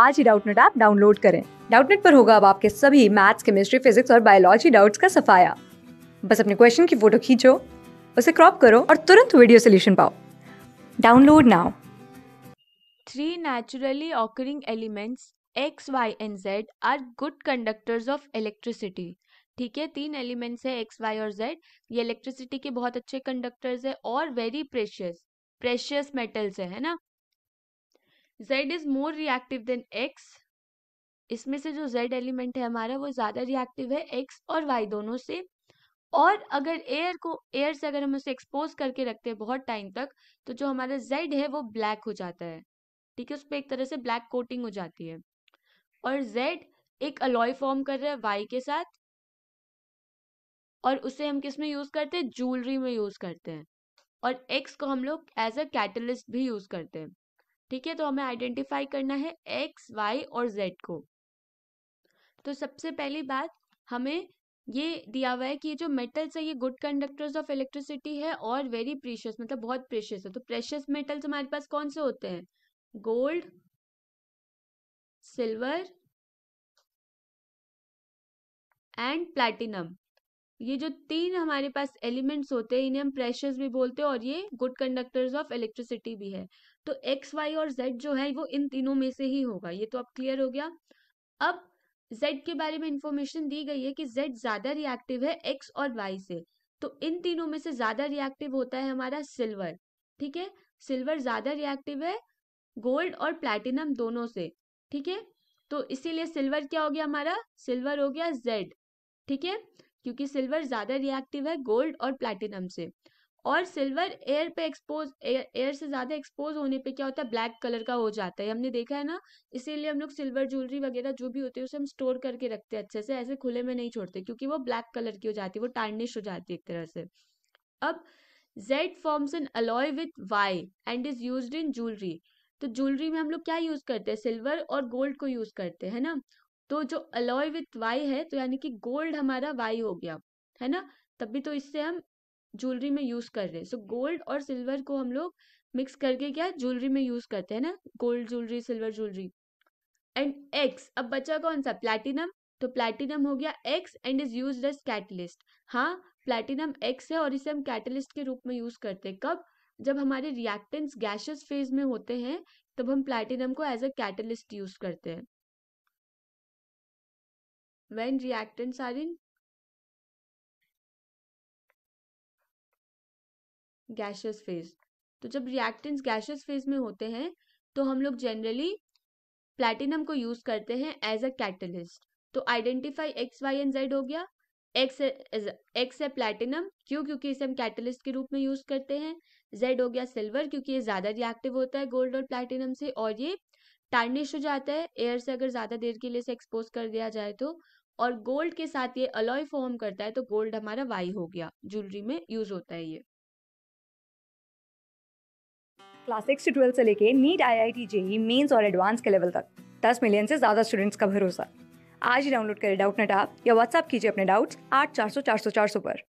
आज ही Doubtnut app download करें डाउटनेट पर होगा अब आपके सभी मैथ्स केमिस्ट्री फिजिक्स और बायोलॉजी डाउट्स का सफाया बस अपने क्वेश्चन की फोटो खींचो उसे क्रॉप करो और तुरंत वीडियो सोल्यूशन पाओ download now three naturally occurring elements X Y and Z are good conductors of electricity ठीक है तीन एलिमेंट्स है एक्स वाई और जेड ये इलेक्ट्रिसिटी के बहुत अच्छे कंडक्टर्स है और वेरी प्रेशियस प्रेशियस मेटल्स है ना Z is more reactive than X इसमें से जो जेड एलिमेंट है हमारा वो ज्यादा रिएक्टिव है एक्स और वाई दोनों से और अगर एयर को एयर से अगर हम उसे एक्सपोज करके रखते हैं बहुत टाइम तक तो जो हमारा जेड है वो ब्लैक हो जाता है ठीक है उस पर एक तरह से ब्लैक कोटिंग हो जाती है और जेड एक अलॉय फॉर्म कर रहा है वाई के साथ और उसे हम किस में यूज करते हैं ज्वेलरी में यूज करते हैं और एक्स को हम लोग एज अ कैटलिस्ट भी यूज करते हैं ठीक है तो हमें आइडेंटिफाई करना है एक्स वाई और जेड को तो सबसे पहली बात हमें ये दिया हुआ है कि ये जो मेटल्स है ये गुड कंडक्टर्स ऑफ इलेक्ट्रिसिटी है और वेरी प्रीशियस मतलब बहुत प्रीशियस है तो प्रेशियस मेटल्स हमारे पास कौन से होते हैं गोल्ड सिल्वर एंड प्लैटिनम ये जो तीन हमारे पास एलिमेंट्स होते हैं इन्हें हम प्रेशर्स भी बोलते हैं और ये गुड कंडक्टर्स ऑफ इलेक्ट्रिसिटी भी है तो एक्स वाई और जेड जो है वो इन तीनों में से ही होगा ये तो अब क्लियर हो गया अब जेड के बारे में इंफॉर्मेशन दी गई है कि जेड ज्यादा रिएक्टिव है एक्स और वाई से तो इन तीनों में से ज्यादा रिएक्टिव होता है हमारा सिल्वर ठीक है सिल्वर ज्यादा रिएक्टिव है गोल्ड और प्लैटिनम दोनों से ठीक है तो इसीलिए सिल्वर क्या हो गया हमारा सिल्वर हो गया जेड ठीक है क्योंकि सिल्वर ज़्यादा रिएक्टिव है गोल्ड और प्लैटिनम से और सिल्वर एयर पे एक्सपोज एयर से ज़्यादा एक्सपोज होने पे क्या होता है ब्लैक कलर का हो जाता है हमने देखा है ना इसीलिए हम लोग सिल्वर ज्वेलरी वगैरह जो भी होती है उसे हम स्टोर करके रखते हैं अच्छे से ऐसे खुले में नहीं छोड़ते क्योंकि वो ब्लैक कलर की हो जाती है वो टार्निश हो जाती है एक तरह से अब Z forms an alloy with Y and is used in jewellery तो ज्वेलरी में हम लोग क्या यूज करते हैं सिल्वर और गोल्ड को यूज करते हैं ना तो जो अलॉय विथ वाई है तो यानी कि गोल्ड हमारा वाई हो गया है ना तभी तो इससे हम ज्वेलरी में यूज कर रहे हैं सो so, गोल्ड और सिल्वर को हम लोग मिक्स करके क्या ज्वेलरी में यूज करते हैं ना gold jewellery silver jewellery and X अब बचा कौन सा प्लेटिनम तो प्लेटिनम हो गया X and is used as catalyst हाँ प्लेटिनम एक्स है और इसे हम कैटलिस्ट के रूप में यूज करते हैं कब जब हमारे रिएक्टेंट्स गैशियस फेज में होते हैं तब हम प्लेटिनम को एज अ कैटलिस्ट यूज करते हैं when reactants are in gaseous phase तो जब reactants gaseous phase में होते हैं तो हम लोग जनरली प्लैटिनम को यूज करते हैं एज अ कैटलिस्ट तो identify X Y and Z हो गया एक्स एक्स है प्लेटिनम क्यों क्योंकि इसे हम कैटलिस्ट के रूप में यूज करते हैं जेड हो गया सिल्वर क्योंकि ये ज्यादा रिएक्टिव होता है गोल्ड और प्लेटिनम से और ये टार्निश हो जाता है एयर से अगर ज़्यादा देर के लिए इसे एक्सपोज कर दिया जाए तो और गोल्ड के साथ ये अलॉय फॉर्म करता है तो गोल्ड हमारा वाई हो गया ज्वेलरी में यूज होता है ये क्लास सिक्स से ट्वेल्थ से लेके NEET I I T JEE mains और एडवांस के लेवल तक दस मिलियन से ज़्यादा स्टूडेंट्स का भरोसा आज ही डाउनलोड करें डाउट नेट आप या व्हाट्सअप कीजिए अपने डाउट्स आठ चार सौ चार सौ चार सौ पर